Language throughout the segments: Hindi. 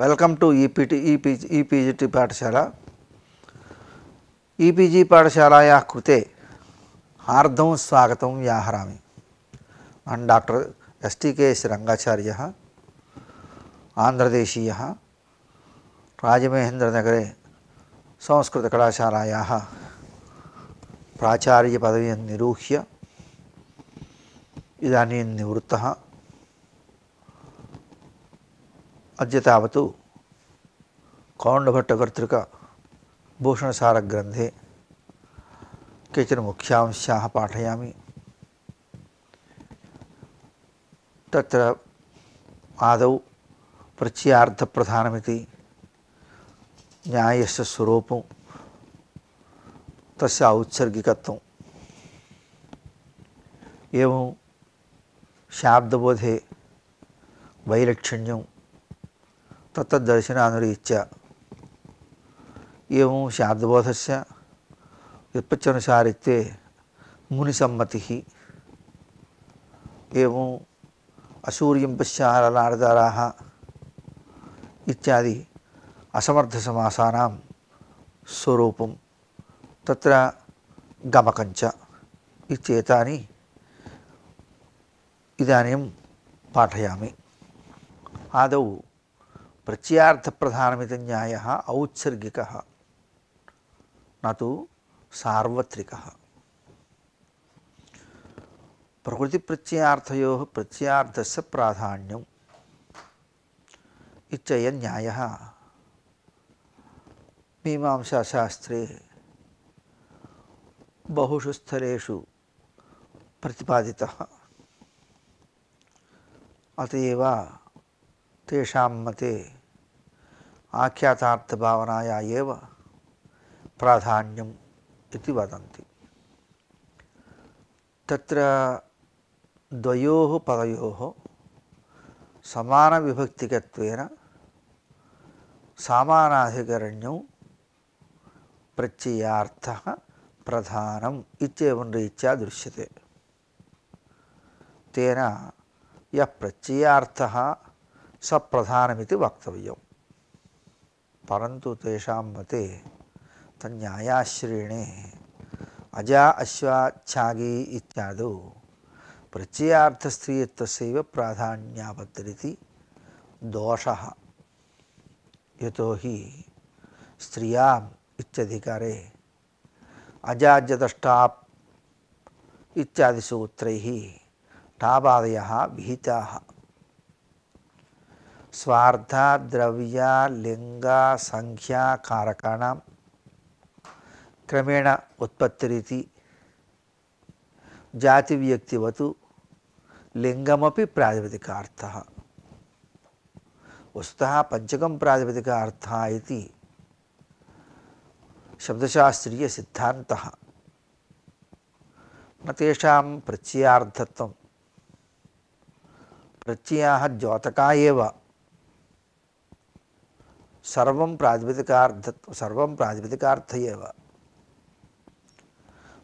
वेलकम टू ఈపీటి ఈపీజి ఈపీజిటి పాఠశాల ఈపీజీ పాఠశాలాయాः कृते हार्दं स्वागत व्याहरा and doctor S T K Rangacharya S रङ्गाचार्यः संस्कृत कलाशाला प्राचार्य पदवी निरूह्य इदानीं निवृत्तः अद्य तावत् कौण्डभट्टकर्तृक भूषणसारग्रन्थे केचन मुख्यांशाः पाठयामि तत्र आदौ प्रत्ययार्थप्रधानमिति न्यायस्य स्वरूपं तस्य औत्सर्गिकत्वम् एवं शाब्दबोधे वैलक्षण्यं तत्तद्दर्शनानुरीत्या एवं से व्युत्पत्यनुसारित्वे मुनिसम्मति एवं असूर्य पश्चारलार्दराः इत्यादि असमर्थसमासानां स्वरूपं तत्र गमकञ्च इत्येतानि इदानीं पाठयामि आदौ प्रत्यार्थ प्रत्ययार्थप्रधानमिति न्यायः औत्सर्गिकः न तो सार्वत्रिक प्रकृति प्रत्ययार्थयो से प्राधान्यम इच्छय न्याय मीमांसाशास्त्रे बहुषु स्थलेषु प्रतिपादितः अतएव तेषा मते आख्याता भावनाया प्राधान्यम् इति वदन्ति तत्र द्वयोः पदयोः समानविभक्तिकत्वेन सामानाधिकरण्यौ प्रत्ययार्थः प्रधानम् इत्येवं रीत्या दृश्यते तेन यः प्रत्ययार्थः स प्रधानमिति वक्तव्यं परन्तु तेषां मते तो न्यायाश्रेणी अजा अश्वाच्छागे इत्यादौ प्रत्ययार्थस्त्रीयत्वस्यैव प्राधान्यापत्तरिति दोषः यतो हि स्त्रियाम् इत्यधिकारे अजाजदष्टाप् इत्यादिसूत्रैः टापादयः विहिताः विहिता द्रव्या लिङ्गा संख्या कारकाणाम क्रमेण उत्पत्ति जाति व्यक्तिवत लिंगमें प्रातिपद वस्तु पंचक प्रातिपद शब्दशास्त्रीय सिद्धांत न तेषा प्रत्यार्थत्व प्रत्यया द्योतका सर्व प्रातिपद सर्व प्रातिपद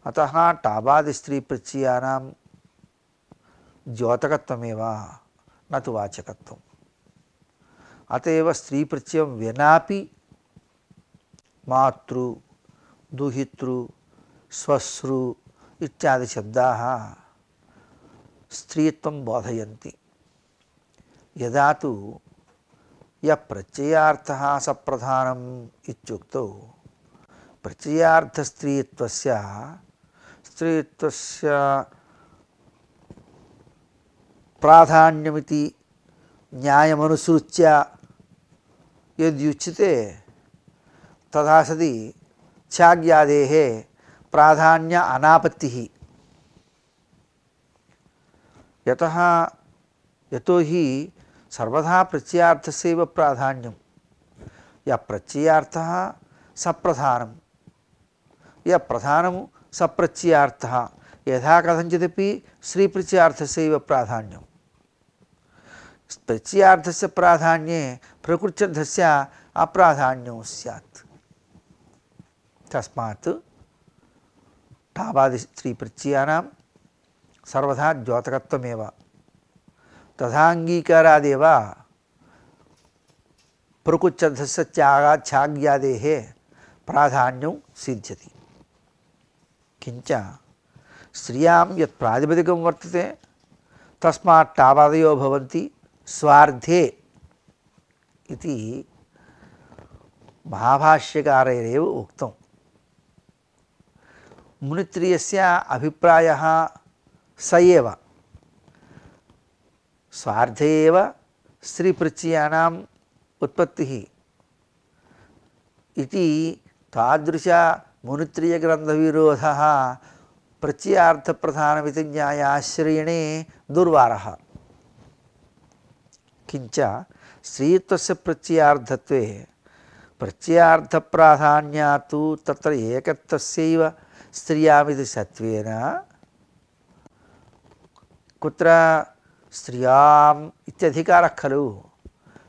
అత టాబాది స్త్రీ ప్రత్యయానాం ద్యోతకత్వమేవా నతు వాచకత్వం అతయవ స్త్రీ ప్రత్యయం వినాపి మాతృ దుహితృ స్వశ్రు ఇత్యాది శబ్దా స్త్రీత్వం బోధయంతి యదా య ప్రత్యయార్థ సప్రధానం ప్రధానం ఇత్యుక్తౌ ప్రత్యయార్థ స్త్రీత్వస్య स्त्रीत्वस्य प्राधान्यमिति न्यायमनुसृत्य यद्युच्यते तथा सति छाग्यादेः प्राधान्य अनापत्तिः यतः यतो हि सर्वदा प्रत्ययार्थस्यैव प्राधान्यं यः प्रत्ययार्थः सप्रधानं यः प्रधानं सप्रत्यर्थ यथा से श्रीप्रत्यर्थस्यैव प्राधान्यम् से प्राधान्ये प्रकृत्यर्थस्य अप्राधान्यो स्यात् तस्मात् प्रचयाना सर्वथा द्योतकत्वमेव तथाङ्गीकारादेव प्रकृत्यर्थस्य त्यागाच्छाग्यादेः प्राधान्यं सिद्ध्यति किंच स्त्रियां यत् प्रातिपदिकं वर्तते तस्मात् टावादयो भवन्ति स्वार्धे इति महाभाष्यकारैरेव उक्तम् मुनित्रयस्य अभिप्रायः स एव स्वार्थे एव स्त्रीपृच्छ्यानाम् ग्रंथ विरोध मुनित्रीयग्रन्थविरोधः प्रत्ययार्थप्रधानमिति न्यायाश्रयणे दुर्वारः किञ्च स्त्रीत्वस्य प्रत्ययार्थत्वे प्रत्ययार्थप्राधान्यात्तु तत्र एकत्वस्यैव स्त्रियामिति सत्त्वेन कुत्र स्त्रियाम् इत्यधिकारः खलु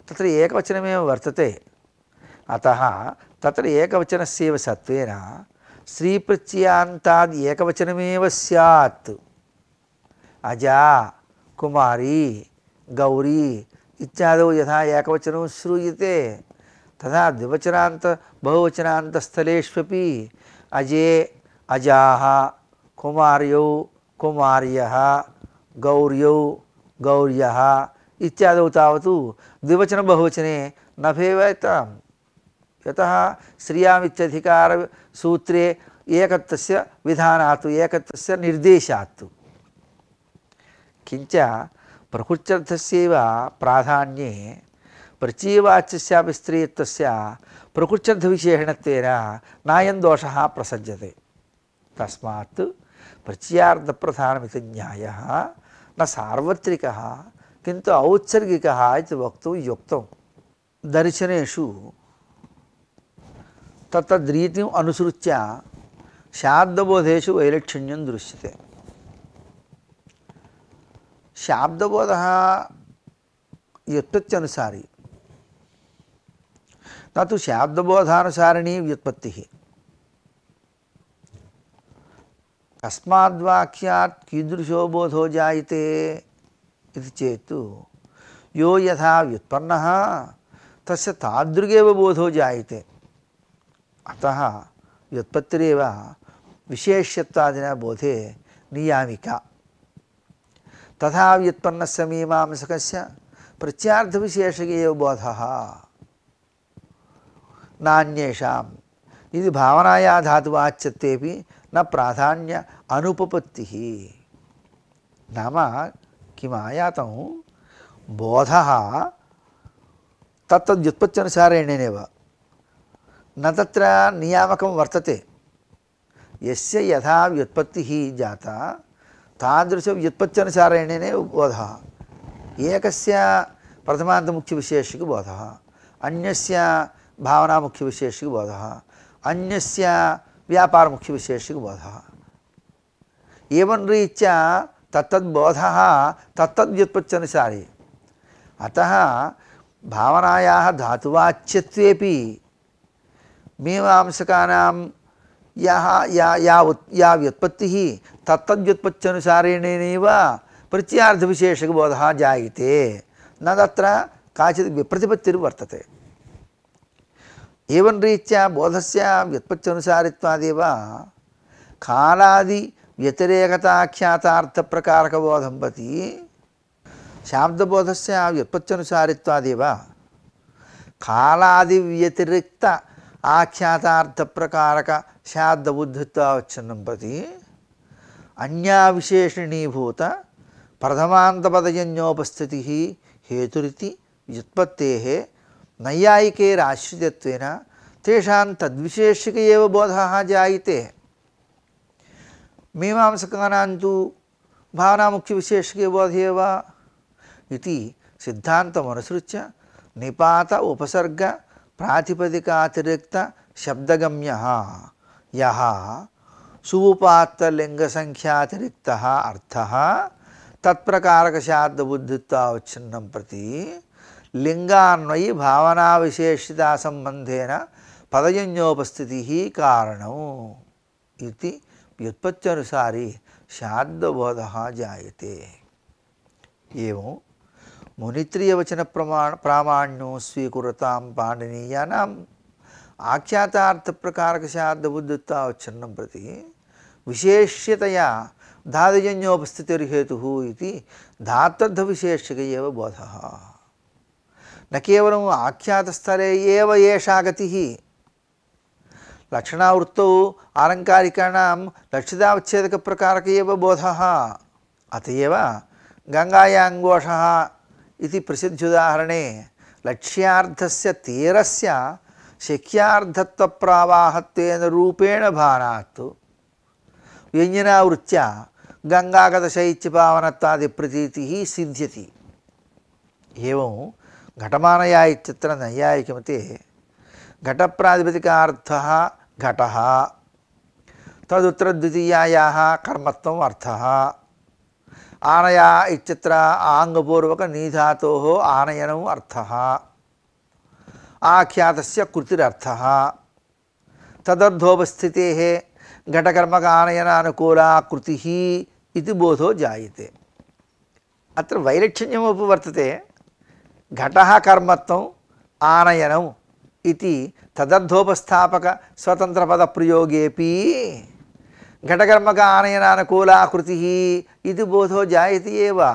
तत्र एकवचनमेव वर्तते अतः तकवचन एकवचनस्यैव सत्त्वेन स्त्रीप्रत्ययान्ताद् एकवचनमेव स्यात् अजा कुमारी गौरी इत्यादौ यथा एकवचनं श्रूयते तथा द्विवचनान्त बहुवचनान्तस्थलेष्वपि अजे अजा कुमार्यौ कुमार्यः गौर्यौ गौर्यः इत्यादौ तावत् द्विवचनबहुवचने न भेवताम् यतः श्रियामित्यधिकारसूत्रे एकत्वस्य विधानात् एकत्वस्य निर्देशात् किञ्च प्रकृत्यर्थस्यैव प्राधान्ये प्रचीवाच्यस्यापि स्त्रीत्वस्य प्रकृत्यर्थविशेषणत्वेन नायं दोषः प्रसज्यते तस्मात् प्रचयार्थप्रधानमिति न्यायः न सार्वत्रिकः किन्तु औत्सर्गिकः इति वक्तुं युक्तं दर्शनेषु तत्तद्रीति शाब्दबोधेश वैलक्षण्य दृश्य है शाब्दबोध व्युत्पत्त्यनुसारी न तो शाब्दबोधानुसारिणी व्युत्पत्ति कस्माद्वाक्यात् कीदृशो बोधो जायते चेत यो यहाँ व्युत्पन्न तस्य तादृगेव बोधो जायते अतः व्युत्पत्तिरेव विशेष्यत्वादिना बोधे नियामिका तथा व्युत्पन्नस्य मीमांसकस्य प्रत्यार्थविशेषके एव बोधः नान्येषाम् यदि भावनाया धातुवाच्यत्वेपि न प्राधान्य अनुपपत्तिः नाम किमायातं बोधः तत्तद्युत्पत्त्यनुसारेण्यनेव न तत्र नियामकं वर्तते यस्य यथा बोध जाता तादृशव्युत्पत्त्यनुसारेणेने मुख्य विशेष प्रथमान्तमुख्यविशेषिक बोध अन्यस्य भावनामुख्यविशेषिक बोधः अन्यस्य व्यापारमुख्यविशेषिक बोधः एवं रीत्या तत्तद्बोधः तत्तद्व्युत्पत्त्यनुसारे अतः भावनाया धातुवाच्यत्वेपि मीमांसकानां यः या या या व्युत्पत्तिः तत्तद्व्युत्पत्त्यनुसारेणैव प्रत्ययार्थविशेषकबोधः जायते न तत्र काचित् प्रतिपत्तिर्वर्तते एवं रीत्या बोधस्य व्युत्पत्त्यनुसारित्वादेव कालादिव्यतिरेकताख्यातार्थप्रकारकबोधं प्रति शाब्दबोधस्य व्युत्पत्त्यनुसारित्वादेव कालादिव्यतिरिक्त ఆఖ్యాతార్థప్రకారక శాద్ద ఉద్ధృతావచ్ఛిన్నం ప్రతి అన్యావిశేషణీభూత ప్రథమాంతపదజన్యోపస్థితి హేతురితి వ్యుత్పత్తే నైయాయికైరాశ్రితత్వేన తేషాం తద్విశేషిక ఏవ బోధ జాయితే मीमांसकानां तु भावनामुख्यविशेषके बोधे वा इति सिद्धान्तमनुसृत्य निपात उपसर्ग ప్రాతిపదిక అతిరిక్త శబ్దగమ్య యహ సంఖ్యాతిరిక్త అర్థ తత్ప్రకారక తత్ప్రకారకశాబ్దబుద్ధిత్వావచ్ఛిన్నం ప్రతి లింగాన్వయి భావనా విశేషిత సంబంధేన పదయన్యోపస్థితి కారణం ఇది వ్యుత్పత్తి అనుసారి శాద్దబోధ జాయతే ఏమో मुनित्रियवचन प्रमाण प्रामाण्यो स्वीकुरताम पाणनीयानाम आख्यातार्थ प्रकारक शाब्दबुद्धता प्रति विशेष्यतया धातुजन्योपस्थितिर्हेतुः इति विशेषक बोध न केवलम् आख्यातस्थले एव एषा गतिः लक्षणावृत्तौ आलङ्कारिकाणां लक्षितावच्छेदकप्रकारक एव बोधः अत इति प्रसिद्ध्युदाहरणे लक्ष्यार्थस्य तीरस्य शक्यार्धत्वप्रावाहत्वेन रूपेण भारात् व्यञ्जनावृत्त्या गङ्गागतशैत्यपावनत्वादिप्रतीतिः सिद्ध्यति एवं घटमानया इत्यत्र नैयायिकमते घटप्रातिपदिकार्थः घटः तदुत्तरद्वितीयायाः कर्मत्वम् अर्थः ಆನಯ ಇತ್ಯತ್ರ ಆಂಗಪೂರ್ವಕ ನೀಧಾತೋ ಆನಯನವು ಅರ್ಥ ಆಖ್ಯಾತಸ್ಯ ಕೃತಿರರ್ಥ ತದರ್ಧೋಪಸ್ಥಿತಿ ಘಟಕರ್ಮಕ ಆನಯನ ಅನುಕೂಲ ಕೃತಿ ಇದು ಬೋಧೋ ಜಾಯಿತೆ ಅತ್ರ ವೈಲಕ್ಷಣ್ಯಮಪಿ ವರ್ತತೆ ಘಟಃ ಕರ್ಮತ್ವಂ ಆನಯನಂ ಇತಿ ಪದ ಪ್ರಯೋಗೇಪೀ ఘటకర్మక ఆనయనాన కూలాకృతి ఇది బోధో జాయతి ఏవా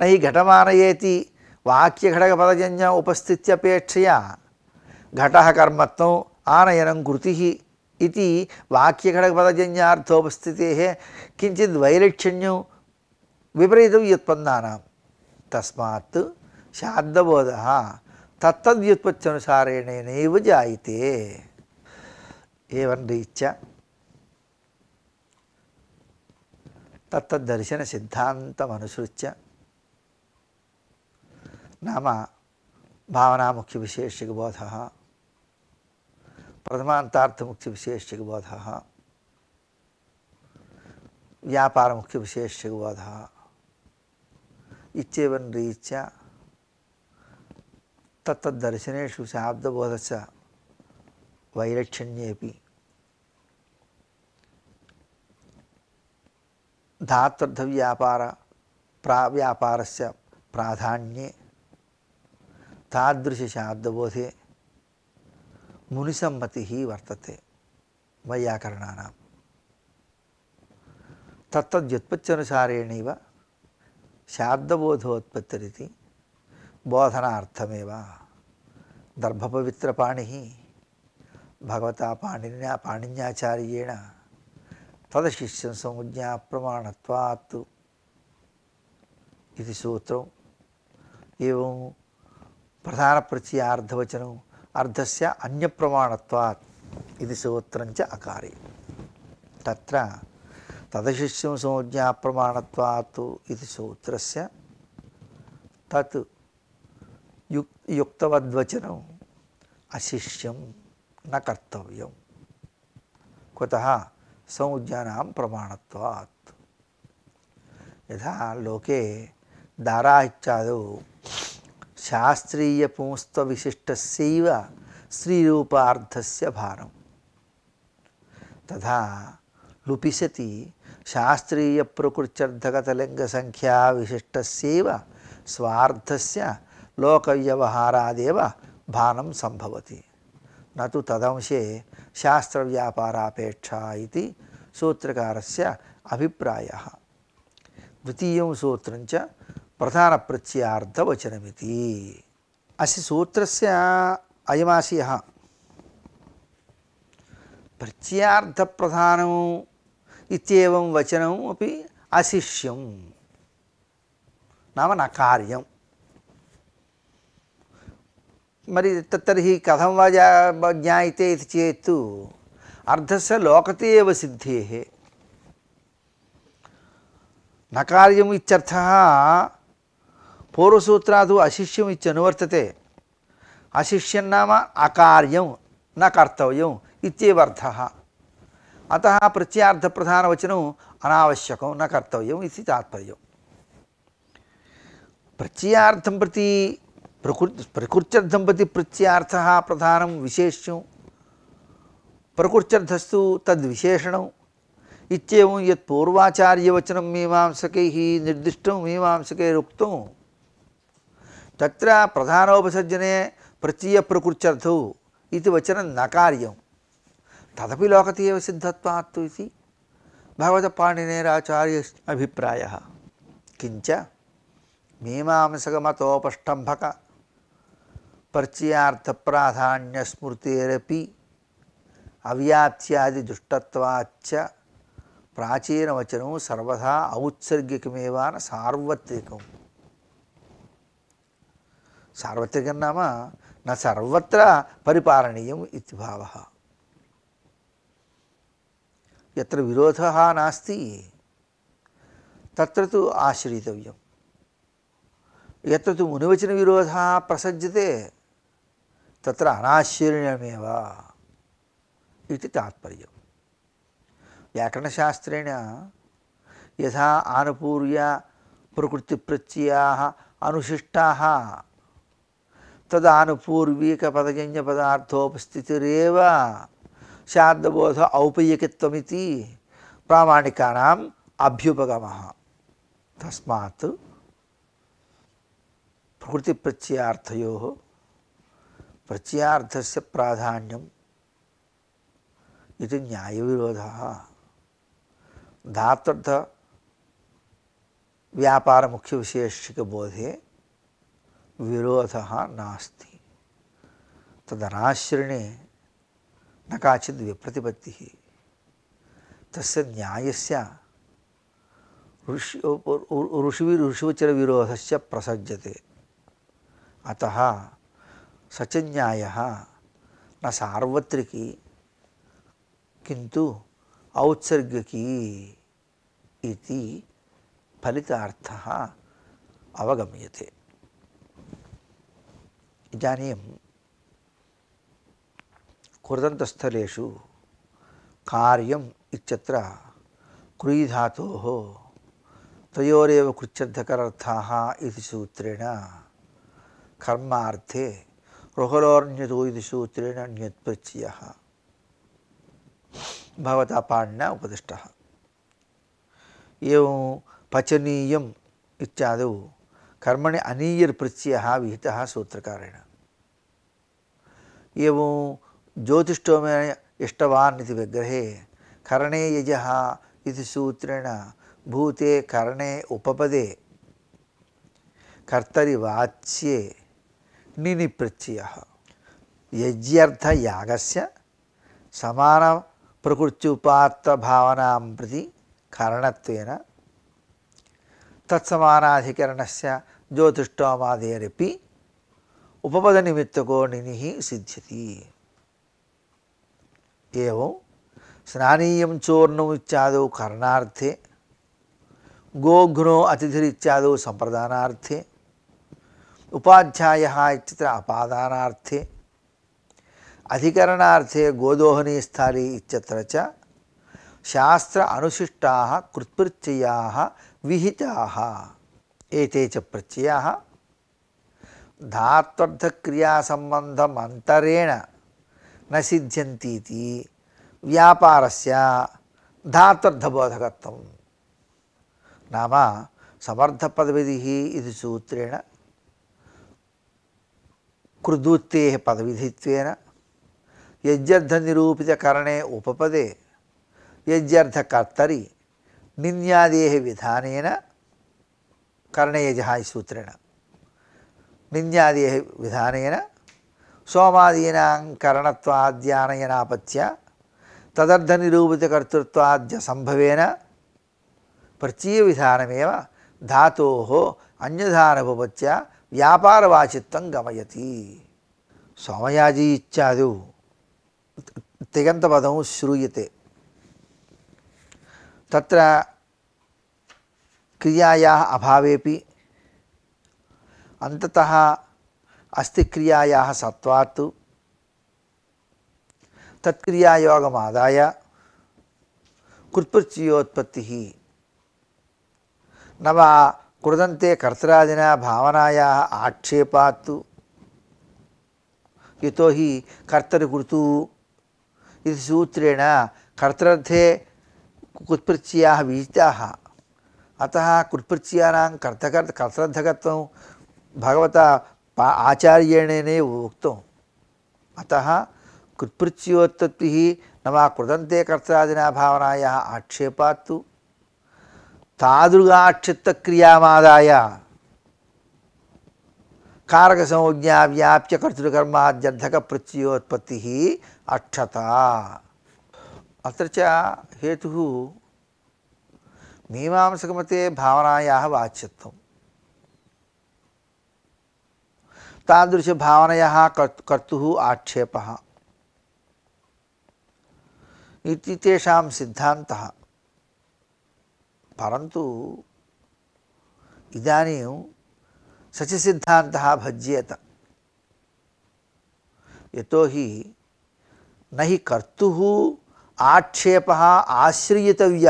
నహి ఘటమానయేతి వాక్యఘటకపదజన్య ఉపస్థిత్యపేక్షయా ఘట కర్మత్వం ఆనయనం కృతి ఇది వాక్యఘటకపదజన్యార్థోపస్థితే కించిత్ వైలక్షణ్యం విపరీతవ్యుత్పన్నానాం తస్మాత్ శాద్దబోధ తత్తద్యుత్పత్త్యనుసారేణైనైవ జాయితే ఏవన్ రీత్యా तत्तदर्शनसिद्धान्तमनुसृत्य नाम भावना मुख्य प्रथमान्तार्थमुख्यविशेष्यकबोधः बोध इत्येवं रीच तत्दर्शन शाब्दबोधस्य वैलक्षण्येपी धातृर्थव्यापार प्रा व्यापार से प्राधान्ये तादृशशाब्दबोधे मुनिसम्मतिः वर्तते वैयाकरण तत्तद्युत्पत्त्यनुसारेणैव शाब्दबोधोत्पत्तिरिति बोधनार्थमेव दर्भपवित्रपाणिः भगवता पाणिन्या पाणिन्याचार्येण తదశిష్యం సంజ్ఞా ప్రమాణత్వాత్ ఇది సూత్రం ఏం ప్రధాన అర్ధవచనం అర్ధస్య అన్య ప్రమాణత్వాత్ ఇది సూత్రంచ అకారి తత్ర తదశిష్యం సంజ్ఞా ప్రమాణత్వాత్ ఇది సూత్రస్య తత్ యుక్ యుక్తవద్వచనం అశిష్యం న కర్తవ్యం కుత సంజ్ఞానాం ప్రమాణత్వాత్ యథా లోకే దారా ఇచ్చాదు శాస్త్రీయ పుంస్త్వ విశిష్టస్యవ స్త్రీరూపార్థస్య భారం తథా లుపిశతి శాస్త్రీయ ప్రకృత్యర్థగతలింగ సంఖ్యా విశిష్టస్యవ స్వార్థస్య లోకవ్యవహారాదేవ భానం సంభవతి न तो तदंशे शास्त्रव्यापारापेक्षा सूत्रकार से अभिप्राय द्वितीय सूत्र प्रधान प्रत्यर्थवचनमिति अस्य सूत्रस्य अयमाशयः प्रत्यर्थप्रधानम् इत्येवं वचनम् अपि अशिष्यं नाम न कार्यम मरी तरी कथम ज्ञाते चेत జ్ఞాయితే ఇది सिद्धे అర్థస్య లోకతే ఏవ సిద్ధే न कार्यमित्यर्थः पूर्वसूत्रात् न कर्तव्यम् अतः अर्थः प्रधानवचन अनावश्यक न कर्तव्यम् तात्पर्य प्रत्याद प्रति प्रकृति प्रकृत्यर्थंपति प्रत्यार्थ प्रधानम विशेष्यं प्रकृत्यर्थस्तु तद्विशेषणौ यूर्वाचार्यवचन यत् पूर्वाचार्यवचनं मीमांसकैः निर्दिष्टं मीमांसकैरुक्तं तत्र प्रधानोपसर्जने प्रत्ययप्रकृत्यर्थौ इति वचनं न कार्यं तदपि लोकति एव सिद्धत्वात्तु इति भगवतपाणिनेराचार्य अभिप्रायः किञ्च परिचयार्थ प्राधान्य स्मृतिरपि अव्याप्त्यादि दुष्टत्वाच्च प्राचीन वचनों सर्वथा औत्सर्गिकमेवान सार्वत्रिकम सार्वत्रिकं नाम न सर्वत्र परिपालनीयम् इति भावः यत्र विरोधः नास्ति तत्र तु आश्रितव्यं यत्र तु मुनिवचनविरोधः प्रसज्यते तत्र अनाश्चर्यमेव इति तात्पर्यं व्याकरणशास्त्रेण यथा आनुपूर्य प्रकृतिप्रत्ययाः अनुशिष्टाः तदानुपूर्वीकपदजन्यपदार्थोपस्थितिरेव शार्दबोध औपयिकत्वमिति प्रामाणिकानाम् अभ्युपगमः तस्मात् प्रकृतिप्रत्ययार्थयोः प्रत्ययार्थस्य प्राधान्यम् न्याय विरोध धातर्थ व्यापार मुख्य विशेषिक बोधे विरोध नास्ति तदनाश्रिणे न काचि विप्रतिपत्ति तस्य न्यायस्य ऋषि से प्रसज्यते अतः सचन्यायः न सार्वत्रिकी किंतु औत्सर्गिकी इति फलितार्थः अवगम्यते इदानीं कुर्दन्तस्थलेषु कार्यम् इत्यत्र तयोरेव कृच्छब्दकरर्थाः इति सूत्रेण कर्मार्थे ऋहरोर्ण्यतूदिसूत्रेण ण्यत्प्रत्ययः भगवता पाणिना उपदिष्टः एवं पचनीय इत्यादौ कर्मणि अनीयर् प्रत्ययः विहितः सूत्रकारेण एवं ज्योतिष्ठोमे इष्टवान् इति कर्णे करणे सूत्रेण भूते करणे उपपदे कर्तरी वाच्ये అగ్నిని ప్రత్యయ యజ్యర్థ యాగస్య సమాన ప్రకృత్యుపాత్త భావనాం ప్రతి కారణత్వేన తత్సమానాధికరణస్య జ్యోతిష్టోమాదేరపి ఉపపద నిమిత్తకో నిని సిద్ధ్యతి ఏవం స్నానీయం చూర్ణం ఇత్యాదో కరణార్థే గోఘ్నో అతిథిరిత్యాదో సంప్రదానార్థే उपाध्यायः इत्यत्र अपादानार्थे अधिकरणार्थे गोदोहनीस्थाली इत्यत्र च शास्त्र अनुशिष्टाः कृत्प्रत्ययाः विहिताः एते च प्रत्ययाः धात्वर्थक्रियासम्बन्धमन्तरेण न सिद्ध्यन्तीति व्यापारस्य धात्वर्थबोधकत्वं नाम समर्थपदविधिः इति सूत्रेण कृदूत्ते पदविधित्वेन यज्जर्धनिरूपितकरणे उपपदे यज्जर्धकर्तरि निन्यादेः विधानेन कर्णयजः सूत्रेण निन्यादेः विधानेन सोमादीनां करणत्वाद्यानयनापत्या तदर्धनिरूपितकर्तृत्वाद्यसम्भवेन प्रत्ययविधानमेव धातोः अन्यधानभवत्या వ్యాపారవాచిత్తం గమయతి సోమయాజీ ఇచ్చారు తిగంత పదం శ్రూయతే తత్ర క్రియాయా అభావేపి అంతతః అస్థిక్రియాయా సత్వాత్ తత్క్రియాయోగమాదాయ కృత్పృత్యోత్పత్తి నవ कुरदन्ते कर्तरादिना भावनायाः आक्षेपात् यतोहि कर्तरिकुर्तु इति सूत्रेण कर्तरर्थे कुत्प्रत्ययाः विजिताः अतः कुत्प्रत्ययानां कर्तकर् कर्तर्थकत्वं भगवता पा आचार्यणेनैव उक्तम् अतः कृत्प्रत्योत्पत्तिः न वा कृदन्ते कर्तरादिना भावनायाः आक्षेपात्तु तादृगाक्षित्तक्रियामादाय कारक संज्ञा व्याप्य कर्तृकर्माद्यर्थक प्रत्योत्पत्ति अक्षता अत्र च हेतुः मीमांसकमते भावनायाः वाच्यत्वं तादृशभावनयाः कर्तुः आक्षेपः इति तेषां सिद्धान्तः పరంతు ఇదానీం సచిసిద్ధాంత భజ్యేత ఎతో హి నహి కర్తు ఆక్షేప ఆశ్రయతవ్య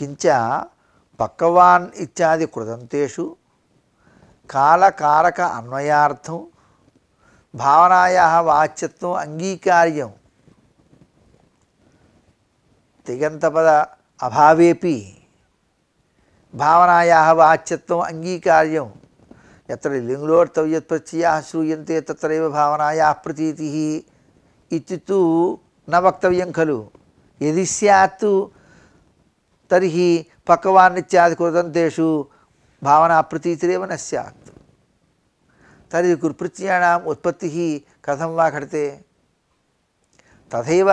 కించ పక్కవాన్ ఇత్యాది కృదంతు కాలకారక అన్వయార్థం భావనాయా వాచ్యత్వం అంగీకార్యం తిగంతపద అభావేపి భావనాయా వాచ్యత్వం అంగీకార్యం ఎత్ర లింగులోర్తవ్యత్ప్రత్యయా శ్రూయంతే తత్రైవ భావనాయా ప్రతీతి ఇతితు న వక్తవ్యం ఖలు ఎది సత్ తర్హి పక్వాన్నిత్యాది కృతంతేషు భావనా ప్రతీతిరేవ న సత్ తర్హి కృప్రత్యాణం ఉత్పత్తి కథం వా ఘటతే तथैव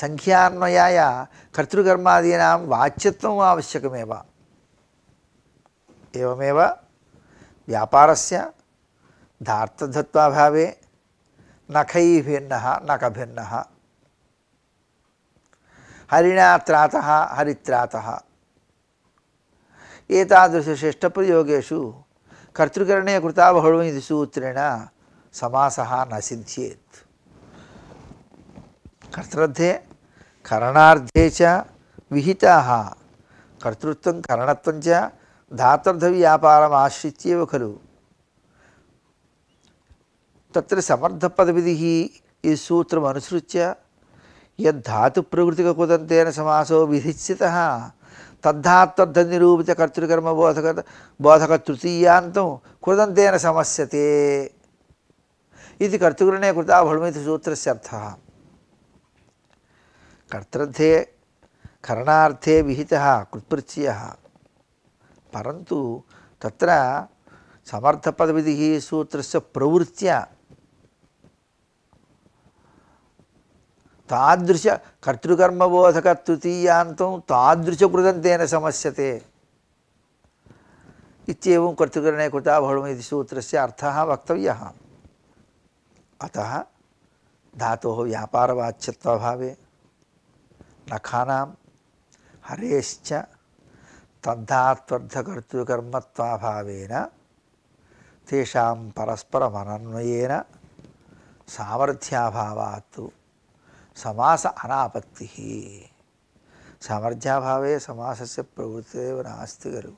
सङ्ख्यान्वयाय कर्तृकर्मादीनां वाच्यत्वम् आवश्यकमेव एवमेव व्यापारस्य भिन्न नखैभिन्नः नखभिन्नः हरिणा त्रातः हरित्रातः एतादृशशिष्टप्रयोगेषु कर्तृकरणे कृता सूत्रेण समासः न सिद्ध्येत् కర్తృర్థే కరణార్థే చ విహిత కర్తృత్వం కరణత్వం చ దాతర్థ వ్యాపారం ఆశ్రిత్యేవ ఖలు తత్ర సమర్థ పదవిధి ఈ సూత్రం అనుసృత్య యద్ధాతు ప్రకృతిక కుదంతేన సమాసో విధిత తద్ధాత్వర్థ నిరూపిత కర్తృకర్మ బోధక బోధక తృతీయాంతం కుదంతేన సమస్యతే ఇది కర్తృకరణే కృతాభుమితి అర్థ कर्तृे करणार्थे विहितः कृत्प्रत्ययः परन्तु तत्र समर्थपदविधिः सूत्रस्य प्रवृत्त्या तादृश कर्तृकर्मबोधक तृतीयान्तं तादृशकृदन्तेन समस्यते इत्येवं कर्तृकरणे कृता भवमिति सूत्रस्य अर्थः वक्तव्यः अतः धातोः व्यापारवाच्यत्वभावे नखानां हरेश्च तद्धात्वर्धकर्तृकर्मत्वाभावेन तेषां परस्परमनन्वयेन सामर्थ्याभावात् समास अनापत्तिः सामर्थ्याभावे समासस्य प्रवृत्तिरेव नास्ति खलु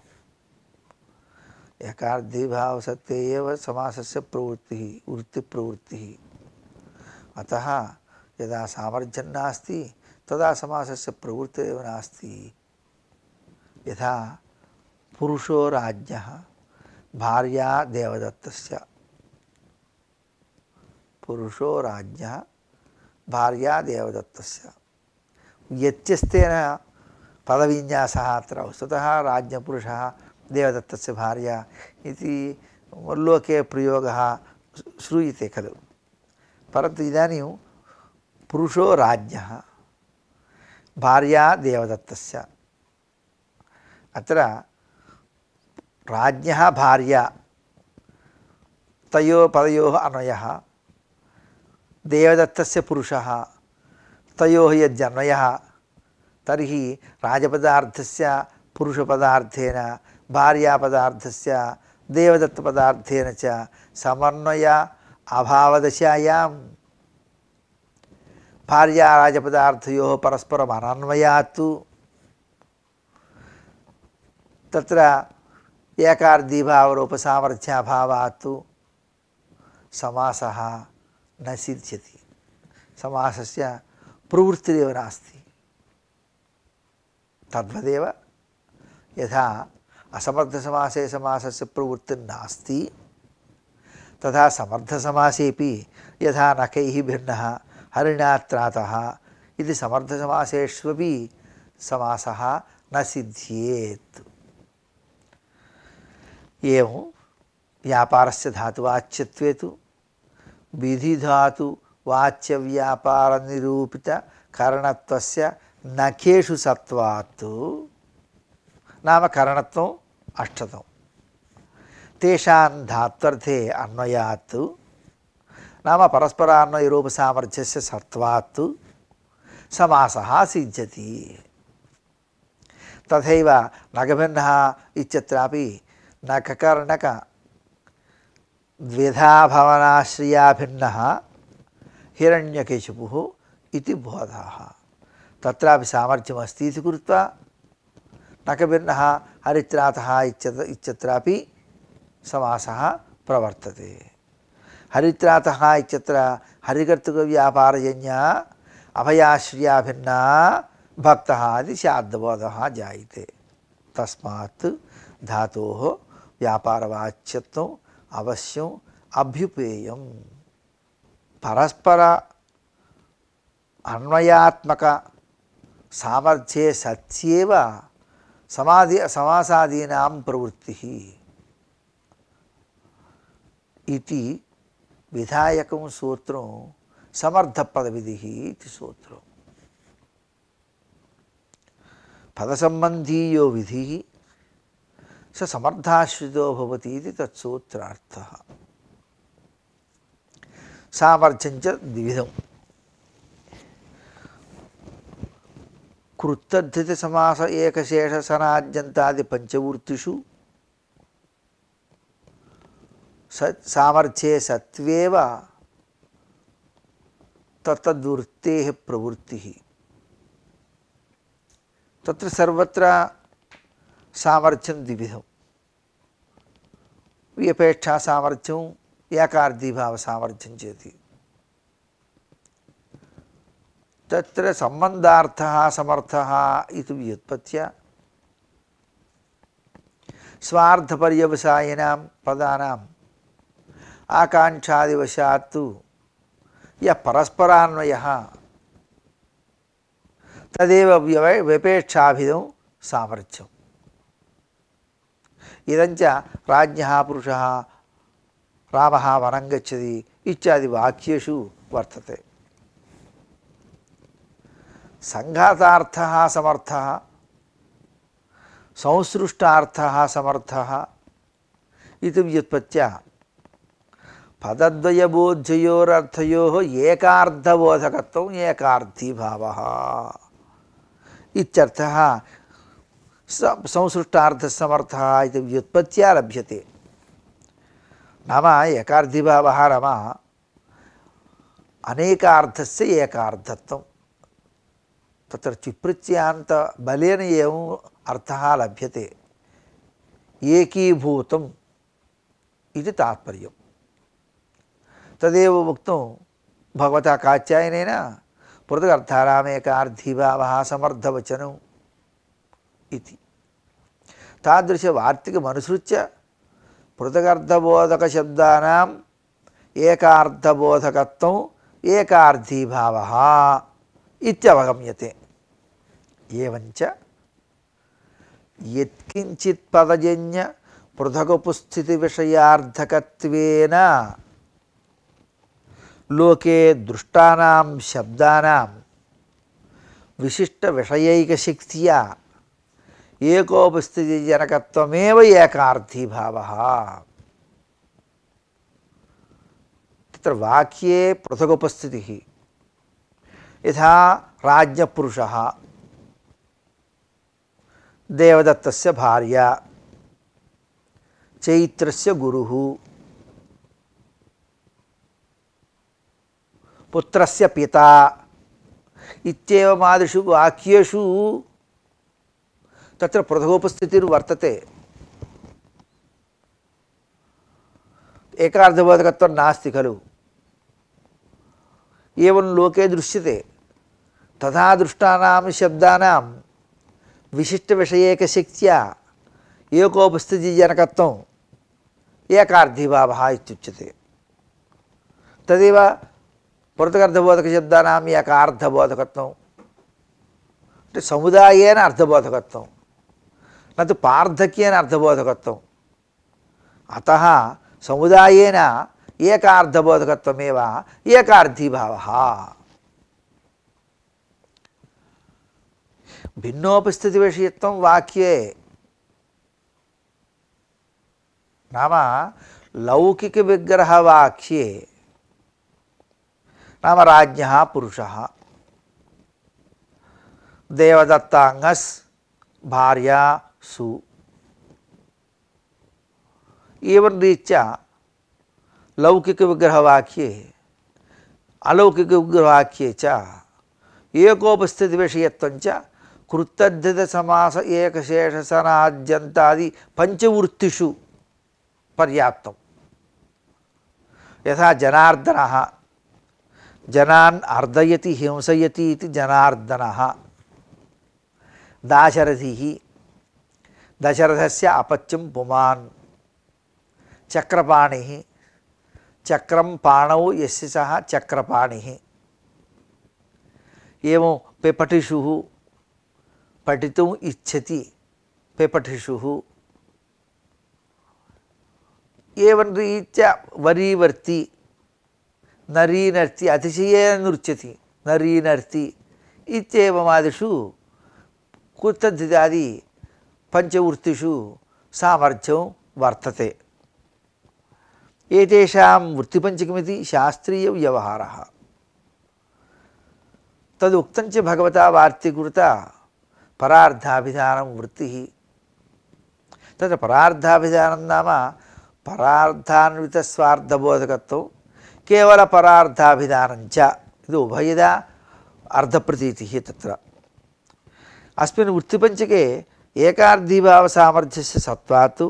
यकार्धिभावसत्ये एव समासस्य प्रवृत्तिः वृत्तिप्रवृत्तिः अतः यदा सामर्थ्यं नास्ति तदा समासस्य प्रवृत्ति नास्ति यथा पुरुषो राज्ञः भार्या देवदत्तस्य पुरुषो राज्ञः भार्या देवदत्तस्य यत्यस्तेन पदविन्यासः अत्र वस्तुतः राज्ञपुरुषः देवदत्तस्य भार्या इति लोके प्रयोगः श्रूयते खलु परन्तु इदानीं पुरुषो राज्ञः भार्या देवदत्तस्य अत्र राज्ञः भार्या तयोः पदयोः अन्वयः देवदत्तस्य पुरुषः तयोः यद्यन्वयः तर्हि राजपदार्थस्य पुरुषपदार्थेन भार्यापदार्थस्य देवदत्तपदार्थेन च समन्वय अभावदशायां भार्याराजपदार्थयोः परस्परम् अनन्वयात् तत्र एकार्दीभावरूपसामर्थ्याभावात् समासः न सिद्ध्यति समासस्य प्रवृत्तिरेव नास्ति तद्वदेव यथा असमर्थसमासे समासस्य प्रवृत्तिर्नास्ति तथा समर्थसमासेपि यथा नखैः भिन्नः హరిణాత్రాత ఇది సమర్థ సమాసేష్వీ సమాస నసిద్ధ్యేత్ ఏమో వ్యాపారస్య ధాతువాచ్యత్వేతు విధిధాతు వాచ్య వ్యాపార నిరూపిత కరణత్వస్ నఖేషు సత్వాత్ నామ కరణత్వం అష్టతం తేషాం ధాత్వర్ధే అన్వయాత్ नाम परस्परान्वयरूपसामर्थ्यस्य सत्वात् समासः सिद्ध्यति तथैव नगभिन्नः इत्यत्रापि न ककर्णक द्विधा भवनाश्रिया भिन्नः हिरण्यकेशिपुः इति बोधः तत्रापि सामर्थ्यमस्ति इति कृत्वा हरित्रातः इत्यत्रापि समासः प्रवर्तते హరిత్రాత ఇత్యత్ర హరికర్తృక వ్యాపారజన్య అభయాశ్రయాభిన్న భక్త అది శాద్దబోధ జాయితే తస్మాత్ ధాతో వ్యాపారవాచ్యత్వం అవశ్యం అభ్యుపేయం పరస్పర అన్వయాత్మక సామర్థ్యే సత్యేవ సమాధి సమాసాదీనాం ప్రవృత్తి ఇది विधायकं सूत्रो समर्थप्रविधिः पद सूत्रो पदसम्बन्धीयो विधिः स समर्थाश्रितो भवति इति तत्सूत्रार्थः सामर्थ्यं च द्विविधं कृत्तद्धितसमास पंचवूर्तिषु सामर्थ्ये सत्वेव तत्तद्वृत्तेः प्रवृत्ति तत्र सर्वत्र सामर्थ्यं द्विविधं भाव याकार्दीभावसामर्थ्यं चेति तत्र सम्बन्धार्थः समर्थः इति व्युत्पत्त्या स्वार्थपर्यवसायिनां पदानां आकांक्षादिवशात् यस्परान्वय परस्परान्वयः तदेव व्यव व्यपेक्षाभिधौ सामर्थ्यम् इदञ्च राज्ञः पुरुषः रामः वनं गच्छति इत्यादिवाक्येषु वर्तते सङ्घातार्थः समर्थः संसृष्टार्थः समर्थः इति व्युत्पत्त्या पदद्वयबोध्योरर्थयो एकाधबोधकत्व एकाधी भाव इतर्थ संसृष्टाधसमर्थ व्युत्पत् लभ्य है नाम एकाधी भाव नाम अनेकाध से एकाधत्व तिप्रत्याबल अर्थ लभ्यते एकीभूत तात्पर्य तदेव वक्त भगवता कात्यायन पृथगर्थारामेकार्धीभावः समर्थवचनम् इति तादृशवार्तिकमनुसृत्य पृथगर्धबोधकशब्दानाम् एकार्धबोधकत्वम् एकार्धीभावः इत्यवगम्यते लोके दृष्टा शब्दा विशिष्ट एकोपस्थितिजनकत्वमेव एकार्थीभावः तत्र वाक्ये पृथगुपस्थितिः यहाँ राजपुरुष देवदत्त भार्या चैत्र गुरु పుత్రస్య పిత ఇత్యేవమాదిషు త్ర ప్రథోపస్థితి వర్తతే ఏకార్థబోధకత్వం నాస్తి ఖలు ఏం లోకే దృశ్యతే తథా దృష్టానాం శబ్దానాం విశిష్ట విషయేక శక్త్యా ఏకోపస్థితి జనకత్వం ఏకార్థీభావ ఇత్యుచ్యతే తదేవ మృతకర్ధబోధకశబ్దానాం యకార్థబోధకత్వం అంటే సముదాయేన అర్థబోధకత్వం నతు పార్థక్యేన అర్థబోధకత్వం అత సముదాయేన ఏకార్థబోధకత్వమేవ ఏకార్థీభావ భిన్నోపస్థితి విషయత్వం వాక్యే నామ లౌకిక విగ్రహ వాక్యే नाम राज पुरुष देवदत्तांगस भार्या सु रीत्या लौकिक विग्रहवाक्ये अलौकिक विग्रहवाक्ये च एकोपस्थित विषयत्वञ्च कृतद्धित समास सनाद्यंतादि पंचवृत्तिषु पर्याप्त यहाँ जनार्दन जनान् अर्दयति हिंसयति इति जनार्दनः दाशरथिः दशरथस्य अपत्यं पुमान् चक्रपाणिः चक्रं पाणौ यस्य सः चक्रपाणिः एवं पेपटिषुः पठितुम् इच्छति पेपटिषुः एवं रीत्या वरीवर्ती नरीनर्ति अतिशयेनुच्यति नरीनर्ति इत्येवमादिषु कुत्तद्विदादि पञ्चवृत्तिषु सामर्थ्यं वर्तते एतेषां वृत्तिपञ्चकमिति शास्त्रीयव्यवहारः तदुक्तं च भगवता वार्तिकृता परार्धाभिधानं वृत्तिः तत्र परार्धाभिधानं नाम परार्थान्वितस्वार्थबोधकत्वं केवल परार्थाभिधानञ्च इति उभयदा अर्धप्रतीतिः तत्र अस्मिन् वृत्तिपञ्चके एकार्धीभावसामर्थ्यस्य सत्त्वात्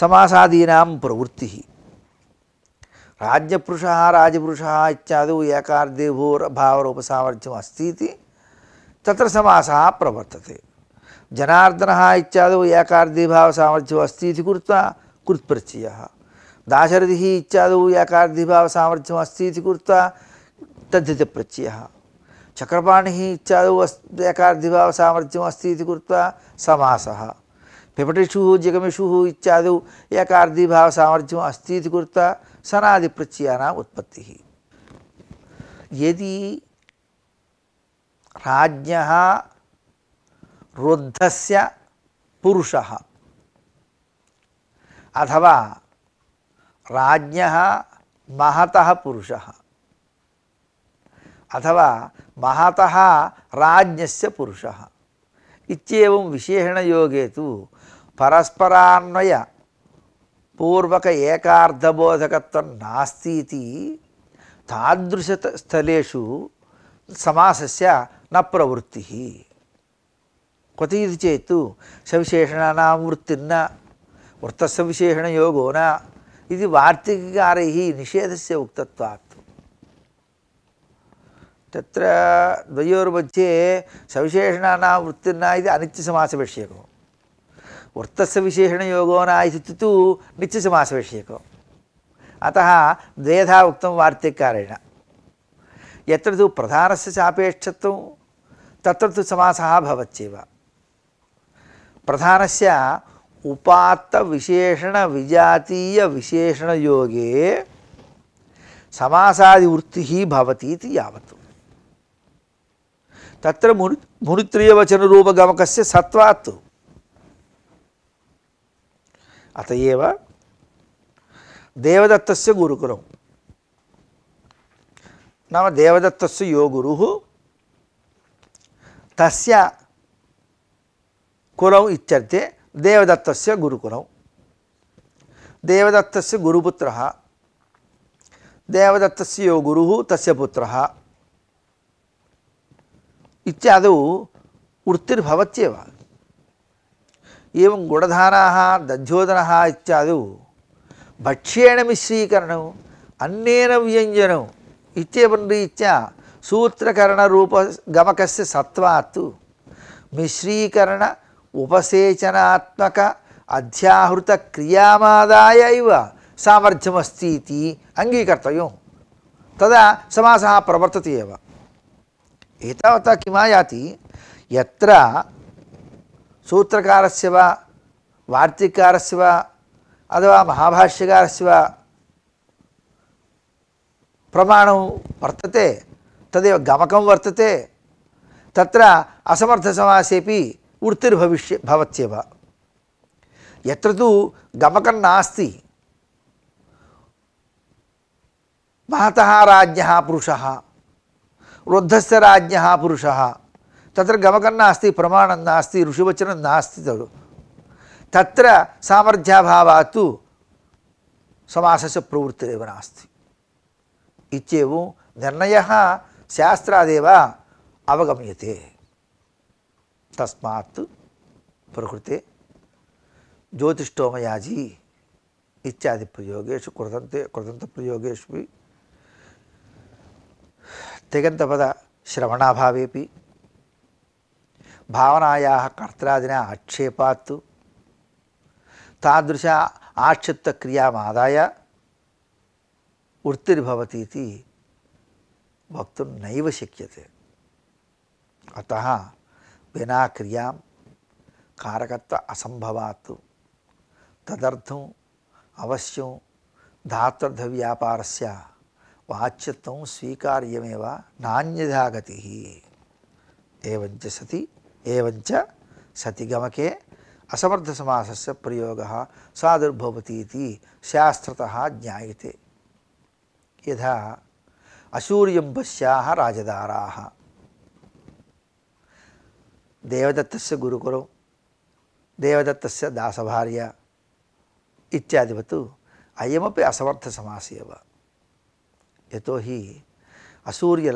समासादीनां प्रवृत्तिः राज्यपुरुषः राजपुरुषः इत्यादौ एकार्धीभूभावरूपसामर्थ्यम् अस्ति इति तत्र समासः प्रवर्तते जनार्दनः इत्यादौ एकार्धीभावसामर्थ्यम् अस्ति इति कृत्वा कृत्प्रचयः दाशरथिः इत्यादौ यकार्धिभावसामर्थ्यमस्ति इति कृत्वा तद्धितप्रत्ययः चक्रपाणिः इत्यादौ अस् यकार्धिभावसामर्थ्यमस्ति इति कृत्वा समासः पिपटिषुः जगमिषुः इत्यादौ यकार्धिभावसामर्थ्यम् अस्ति इति कृत्वा सनादिप्रत्ययानाम् उत्पत्तिः यदि राज्ञः रुद्धस्य पुरुषः अथवा ರಾಜ್ಯ ಮಹತಃ ಪುರುಷ ಅಥವಾ ಮಹತಃ ರಾಜ್ಯಸ ಪುರುಷ ಇತ್ಯೇವಂ ವಿಶೇಷಣಯೋಗೆ ತು ಪರಸ್ಪರಾನ್ವಯ ಪೂರ್ವಕ ಏಕಾರ್ಧಬೋಧಕತ್ವ ನಾಸ್ತೀತಿ ತಾದೃಶ ಸ್ಥಳು ಸಮಾಸಸ್ಯ ನ ಪ್ರವೃತ್ತಿ ಕ್ವತೀತಿ ಚೇತು ಸವಿಶೇಷಣಾಂ ವೃತ್ತಿನ್ನ ವೃತ್ತಸ್ಯ ವಿಶೇಷಣಯೋಗೋ ನ ఇది వార్తికారైः निषेधस्य उक्तत्वात् तत्र द्वयोर्मध्ये सविशेषणानां वृत्तिर्ना इति अनित्यसमासविषयको वृत्तस्य विशेषणयोगो न इति तु नित्यसमासविषयको अतः द्वेधा उक्तं वार्तिकारेण यत्र तु प्रधानस्य चापेक्षत्वं तत्र तु समासः भवत्येव प्रधानस्य उपात्त विशेषण विजातीय विशेषण योगे समासादि वृत्ति भवति इति यावत् तत्र मुनि मुनित्रयवचन रूप गमकस्य सत्वात् अत एव देवदत्तस्य नाम देवदत्तस्य यो गुरु तस्य कुलम् इत्यर्थे దేవదత్తస్య గురుకులం దేవదత్తస్య గురుపుత్ర దేవదత్తస్య గురు తస్య పుత్ర ఇత్యాదు వృత్తిర్భవత్యేవ ఏం గుణధారా దధ్యోదన ఇత్యాదు భక్ష్యేణ మిశ్రీకరణం అన్నేన వ్యంజనం ఇచ్చేవన్ రీత్యా సూత్రకరణ రూపగమకస్ సత్వాత్ మిశ్రీకరణ ఉపసేచనాత్మక అధ్యాహృత క్రియామాదాయ ఇవ సామర్థ్యమస్తి ఇది అంగీకర్తవ్యం తదా సమాసः ప్రవర్తతి ఏవ ఏతావతా కిమాయాతి యత్ర సూత్రకారస్య వా వార్తికారస్య వా అథవా మహాభాష్యకారస్య వా ప్రమాణం వర్తతే తదేవ గమకం వర్తతే తత్ర అసమర్థసమాసేపి वृत्तिर्भविष्य भवत्येव यत्र तु गमकं नास्ति महतः राज्ञः पुरुषः वृद्धस्य राज्ञः पुरुषः तत्र गमकं नास्ति प्रमाणं नास्ति ऋषिवचनं नास्ति तद् तत्र सामर्थ्याभावात् समासस्य प्रवृत्तिरेव नास्ति इत्येवं निर्णयः शास्त्रादेव अवगम्यते तस्मा प्रकृते ज्योतिषोमयाजी इत्यादि प्रयोगेशु कृतंते कृतंत प्रयोगेशु भी त्यगंतपद श्रवणाभावे भावनाया कर्तरादिना आक्षेपात् तादृश आक्षिप्तक्रियामादाय वृत्तिर्भवति इति वक्तुं अतः बिना क्रिया कारकत्व असंभवात् तदर्थम अवश्यं धातृव्यापार से वाच्यत्व स्वीकार्यमेव नान्यधा गति एवञ्च सति एवञ्च सति गमके असमर्थसमासस्य प्रयोगः साधुर्भवति इति शास्त्रतः ज्ञायते यथा असूर्यं पश्याः राजदाराः ದೇವದತ್ತಸ್ಯ ಗುರುಕುರು ದೇವದತ್ತಸ್ಯ ದಾಸಭಾರ್ಯ ಇತ್ಯಾದಿವತ್ ಅಯಮಿ ಅಸಮರ್ಥ ಸಮಾಸೇವ ಯಿ ಹಿ ಅಸೂರ್ಯ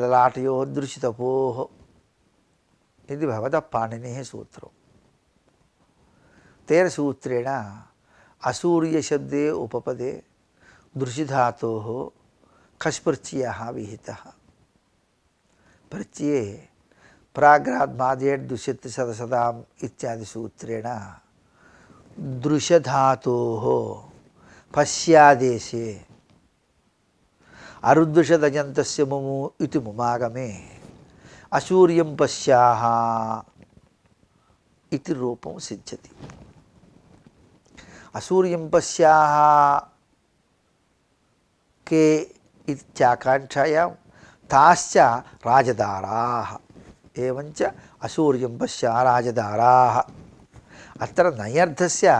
ಇದು ಭಗವತ ಪಾಣಿನಿ ಸೂತ್ರ ತೇರ ಸೂತ್ರೇಣ ಅಸೂರ್ಯ ಶಬ್ದೇ ಉಪಪದೆ ದೃಶಿಧಾತೋ ಖಸ್ಪೃಚ್ಯ ವಿಹಿತ ಪ್ರತ್ಯಯ प्राग्राद्मादेट दुष्यति सदसदाम इत्यादि सूत्रेण दृशधातो पश्यादेशे अरुदृशदजन्तस्य मुमु इति मुमागमे असूर्य पश्या इति रूपं सिद्ध्यति असूर्यं पश्याः के इत्याकाङ्क्षायां ताश्च राजदाराः ஏவஞ்ச அசூரியம் பசியா ராஜதாராக அத்த நயர்த்தசிய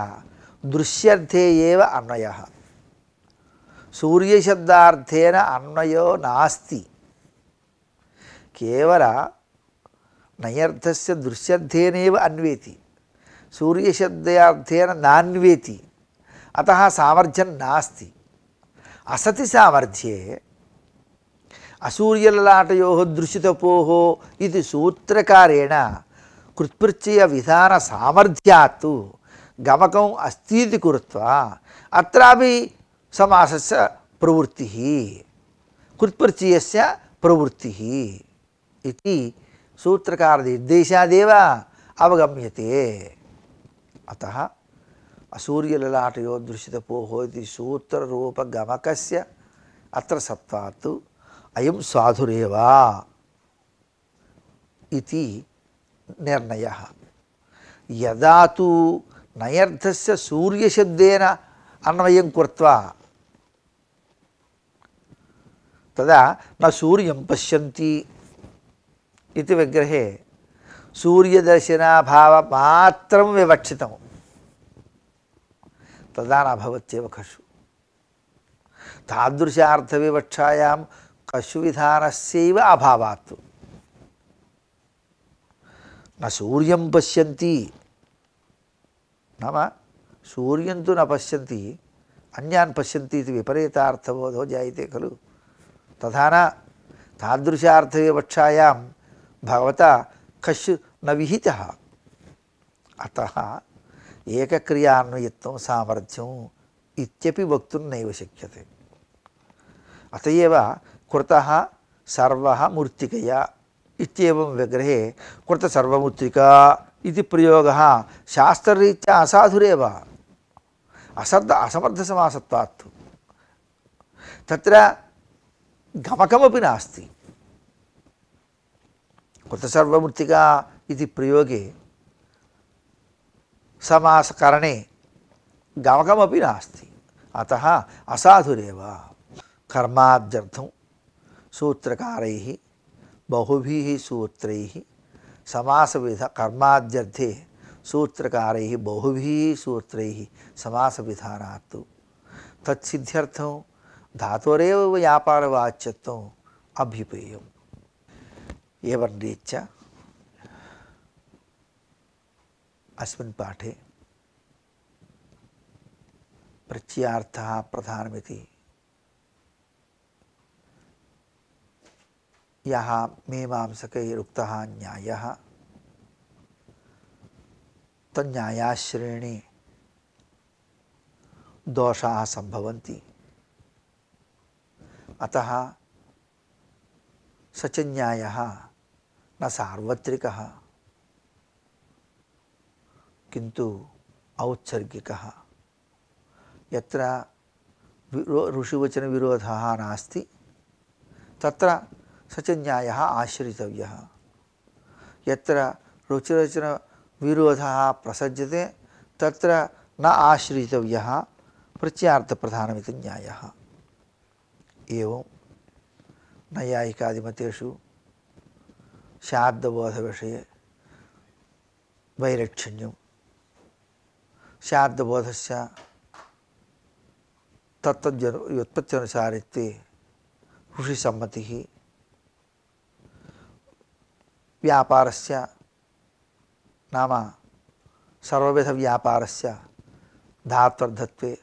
திருஷ்யர்த்தே ஏவ அன்வய சூரியசப்தார்த்தேன அன்வயோ நாஸ்தி கேவல நயர்த்தசிய திருஷ்யர்த்தேனேவ அன்வேதி சூரியசப்தார்த்தேன நான்வேதி அத்த சாமர்ஜம் நாஸ்தி அசதி சாமர்த்தியே ಅಸೂರ್ಯಲಲಾಟಯೋ ದೃಶ್ಯತಪೋ ಇದು ಸೂತ್ರಕಾರೇಣ ಕೃತ್ಪೃಚ್ಛೆಯ ವಿಧಾನ ಸಾಮರ್ಥ್ಯಾತ್ತು ಗಮಕಂ ಅಸ್ತೀತಿ ಕುರುತ್ವ ಅತ್ರಾಪಿ ಸಮಾಸಸ್ಯ ಪ್ರವೃತ್ತಿ ಕೃತ್ಪೃಚ್ಛೆಯಸ್ಯ ಪ್ರವೃತ್ತಿ ಇತಿ ಸೂತ್ರಕಾರದ ನಿರ್ದೇಶಾದೇವ ಅವಗಮ್ಯತೆ ಅತಃ ಅಸೂರ್ಯಲಲಾಟಯೋ ಅತ್ರ అయం సాధురేవా ఇది నిర్ణయ యదాతు నయర్థస్య సూర్యశబ్దేన అన్వయం కృత్వా తదా నా సూర్యం పశ్యంతి ఇది విగ్రహే సూర్యదర్శనాభావ మాత్రం వివక్షితం తదా నభవత్యవ ఖషు తాదృశార్థవివక్షాయాం కశువిధానస్యవ అభావాత్ నా సూర్యం పశ్యంతి నామ సూర్యంతో నా పశ్యంతి అన్యాన్ పశ్యంతి ఇది విపరీతార్థబోధో జాయితే ఖలు తథాన తాదృశార్థవివక్షాయాం భగవత కశు న విహిత అత ఏకక్రియాన్వయత్వం సామర్థ్యం ఇత్యపి వక్తుం శక్యతే అతయవ කෘතහ සර්වහ මෘත්තිකයා ඉත්‍යවම් විග්‍රහේ කෘත සර්වමුත්‍තිකා ඉති ප්‍රයෝගහ ශාස්ත්‍රරීත්‍යා අසාධුරේවා අසද්ද අසමර්ධ සමාසත්වාත්තු తత్ర గమకమపి నాస్తి కృత సర్వమూర్తిగా ఇది ప్రయోగే సమాసకరణే గమకమపి నాస్తి అత అసాధురేవ కర్మాద్యర్థం सूत्रकारैः बहुभिः सूत्रैः समासविधकर्माद्यर्थे सूत्रकारैः सूत्रकार बहु सूत्र सामस धातोरेव व्यापारवाच्यत्वम् धातोर एवर्णे अभ्युपेय अस्मिन् पाठे प्रत्ययार्थः प्रधानमंत्री यः मीमांसकैरुक्तः न्यायः तन्यायाश्रेणे दोषाः सम्भवन्ति अतः स च न्यायः न सार्वत्रिकः किंतु औत्सर्गिक यत्र विरोध नास्ति तत्र सच न्याय आश्रित युचिचन विरोध प्रसज्यते त्र न आश्रित प्रत्यार्थ प्रत्यार्थप्रधानमित न्याय एवं नैयायिकादिमतेषु शार्दबोधविषये वैलक्षण्यं शार्दबोधस्य तत्तद्व्युत्पत्त्यनुसारित्वे ऋषिसम्मतिः व्यापार से नाम से धात्वर्थत्वे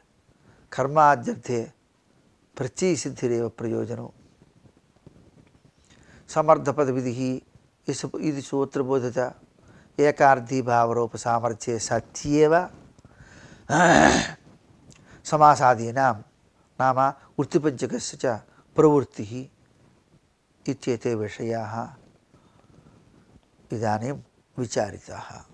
कर्माद्यर्थे प्रची सिद्धिव प्रयोजन समर्थपद विधि इस इति सूत्रबोधत एकार्थी भावरूप सामर्थ्ये सत्येव समासादीनां नाम वृत्तिपंचक प्रवृत्ति विषया इदानीं विचारिता